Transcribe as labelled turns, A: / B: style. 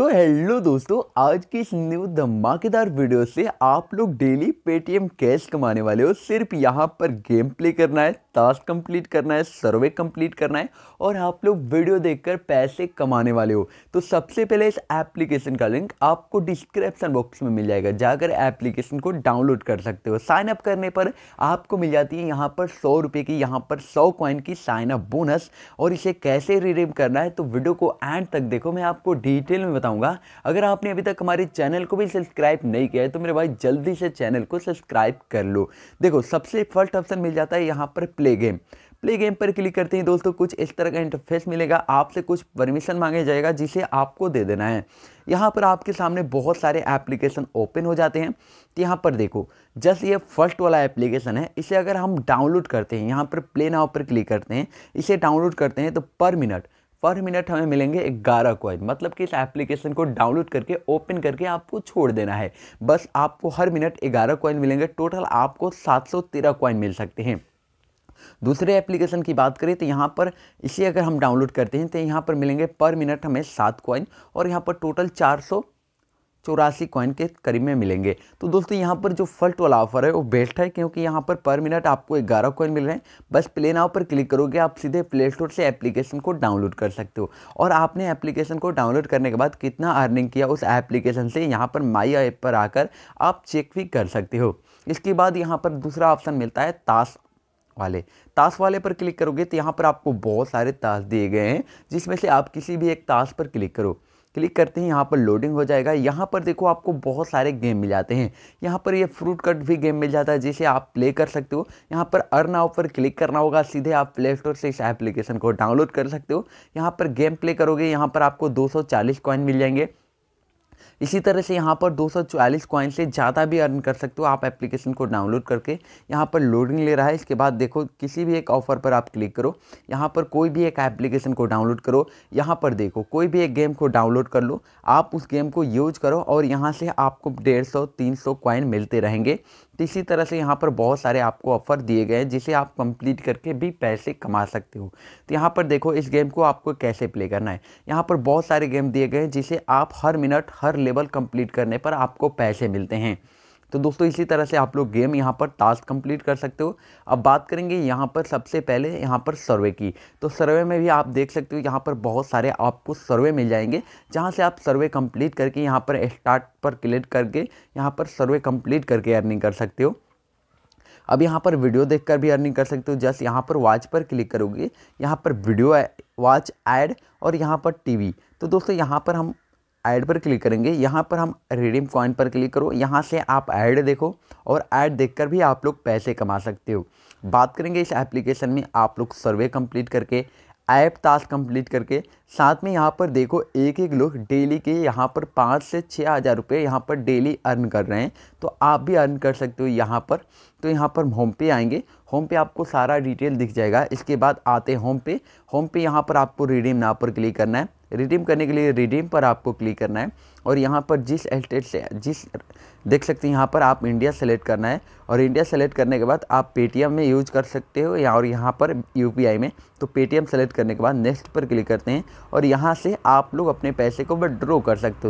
A: तो हेलो दोस्तों आज की इस न्यू धमाकेदार वीडियो से आप लोग डेली पेटीएम कैश कमाने वाले हो सिर्फ यहाँ पर गेम प्ले करना है टास्क कंप्लीट करना है सर्वे कंप्लीट करना है और आप लोग वीडियो देखकर पैसे कमाने वाले हो तो सबसे पहले इस एप्लीकेशन का लिंक आपको डिस्क्रिप्शन बॉक्स में मिल जाएगा जाकर एप्लीकेशन को डाउनलोड कर सकते हो साइनअप करने पर आपको मिल जाती है यहाँ पर सौ रुपये की यहाँ पर सौ कॉइन की साइन अप बोनस और इसे कैसे रिडीम करना है तो वीडियो को एंड तक देखो मैं आपको डिटेल में बताऊँगा अगर आपने अभी तक हमारे चैनल को भी सब्सक्राइब नहीं किया है तो मेरे भाई जल्दी से चैनल को सब्सक्राइब कर लो देखो सबसे फर्स्ट ऑप्शन मिल जाता है यहाँ पर प्ले गेम प्ले गेम पर क्लिक करते ही दोस्तों कुछ इस तरह का इंटरफेस मिलेगा आपसे कुछ परमिशन मांगे जाएगा जिसे आपको दे देना है यहाँ पर आपके सामने बहुत सारे एप्लीकेशन ओपन हो जाते हैं तो यहाँ पर देखो जस्ट ये फर्स्ट वाला एप्लीकेशन है इसे अगर हम डाउनलोड करते हैं यहाँ पर प्ले नाव पर क्लिक करते हैं इसे डाउनलोड करते हैं तो पर मिनट पर मिनट हमें मिलेंगे ग्यारह कॉइन मतलब कि इस एप्लीकेशन को डाउनलोड करके ओपन करके आपको छोड़ देना है बस आपको हर मिनट ग्यारह कॉइन मिलेंगे टोटल आपको सात सौ तेरह कॉइन मिल सकते हैं दूसरे एप्लीकेशन की बात करें तो यहाँ पर इसे अगर हम डाउनलोड करते हैं तो यहाँ पर मिलेंगे पर मिनट हमें सात कॉइन और यहाँ पर टोटल चार सौ चौरासी कॉइन के करीब में मिलेंगे तो दोस्तों यहाँ पर जो फर्स्ट वाला ऑफर है वो बेस्ट है क्योंकि यहाँ पर पर मिनट आपको ग्यारह कॉइन मिल रहे हैं बस प्ले नाव पर क्लिक करोगे आप सीधे प्ले स्टोर से एप्लीकेशन को डाउनलोड कर सकते हो और आपने एप्लीकेशन को डाउनलोड करने के बाद कितना अर्निंग किया उस एप्लीकेशन से यहाँ पर माई ऐप पर आकर आप चेक भी कर सकते हो इसके बाद यहाँ पर दूसरा ऑप्शन मिलता है ताश वाले ताश वाले पर क्लिक करोगे तो यहाँ पर आपको बहुत सारे ताश दिए गए हैं जिसमें से आप किसी भी एक ताश पर क्लिक करो क्लिक करते ही यहाँ पर लोडिंग हो जाएगा यहाँ पर देखो आपको बहुत सारे गेम मिल जाते हैं यहाँ पर ये फ्रूट कट भी गेम मिल जाता है जिसे आप प्ले कर सकते हो यहाँ पर अर्न आउट पर क्लिक करना होगा सीधे आप प्ले स्टोर से इस एप्लीकेशन को डाउनलोड कर सकते हो यहाँ पर गेम प्ले करोगे यहाँ पर आपको 240 कॉइन मिल जाएंगे इसी तरह से यहाँ पर दो सौ कॉइन से ज़्यादा भी अर्न कर सकते हो आप एप्लीकेशन को डाउनलोड करके यहाँ पर लोडिंग ले रहा है इसके बाद देखो किसी भी एक ऑफर पर आप क्लिक करो यहाँ पर कोई भी एक एप्लीकेशन को डाउनलोड करो यहाँ पर देखो कोई भी एक गेम को डाउनलोड कर लो आप उस गेम को यूज करो और यहाँ से आपको डेढ़ सौ तीन सौ कॉइन मिलते रहेंगे तो इसी तरह से यहाँ पर बहुत सारे आपको ऑफ़र दिए गए हैं जिसे आप कंप्लीट करके भी पैसे कमा सकते हो तो यहाँ पर देखो इस गेम को आपको कैसे प्ले करना है यहाँ पर बहुत सारे गेम दिए गए हैं जिसे आप हर मिनट हर लेवल कंप्लीट करने पर आपको पैसे मिलते हैं तो दोस्तों इसी तरह से आप लोग गेम यहाँ पर टास्क कंप्लीट कर सकते हो अब बात करेंगे यहाँ पर सबसे पहले यहाँ पर सर्वे की तो सर्वे में भी आप देख सकते हो यहाँ पर बहुत सारे आपको सर्वे मिल जाएंगे जहाँ से आप सर्वे कंप्लीट करके यहाँ पर स्टार्ट पर क्लिक करके यहाँ पर सर्वे कंप्लीट करके अर्निंग कर सकते हो अब यहाँ पर वीडियो देखकर भी अर्निंग कर सकते हो जस्ट यहाँ पर वॉच पर क्लिक करोगे यहाँ पर वीडियो वॉच ऐड और यहाँ पर टीवी तो दोस्तों यहाँ पर हम ऐड पर क्लिक करेंगे यहाँ पर हम रिडीम कॉइन पर क्लिक करो यहाँ से आप ऐड देखो और ऐड देखकर भी आप लोग पैसे कमा सकते हो बात करेंगे इस एप्लीकेशन में आप लोग सर्वे कंप्लीट करके ऐप टास्क कंप्लीट करके साथ में यहाँ पर देखो एक एक लोग डेली के यहाँ पर पाँच से छः हज़ार रुपये यहाँ पर डेली अर्न कर रहे हैं तो आप भी अर्न कर सकते हो यहाँ पर तो यहाँ पर होम पे आएंगे होम पे आपको सारा डिटेल दिख जाएगा इसके बाद आते होम पे होम पे यहाँ पर आपको रिडीम नाव पर क्लिक करना है रिडीम करने के लिए रिडीम पर आपको क्लिक करना है और यहाँ पर जिस एस्टेट से जिस देख सकते हैं यहाँ पर आप इंडिया सेलेक्ट करना है और इंडिया सेलेक्ट करने के बाद आप पेटीएम में यूज कर सकते हो या और यहाँ पर यूपीआई में तो पेटीएम सेलेक्ट करने के बाद नेक्स्ट पर क्लिक करते हैं और यहाँ से आप लोग अपने पैसे को विड्रॉ कर सकते हो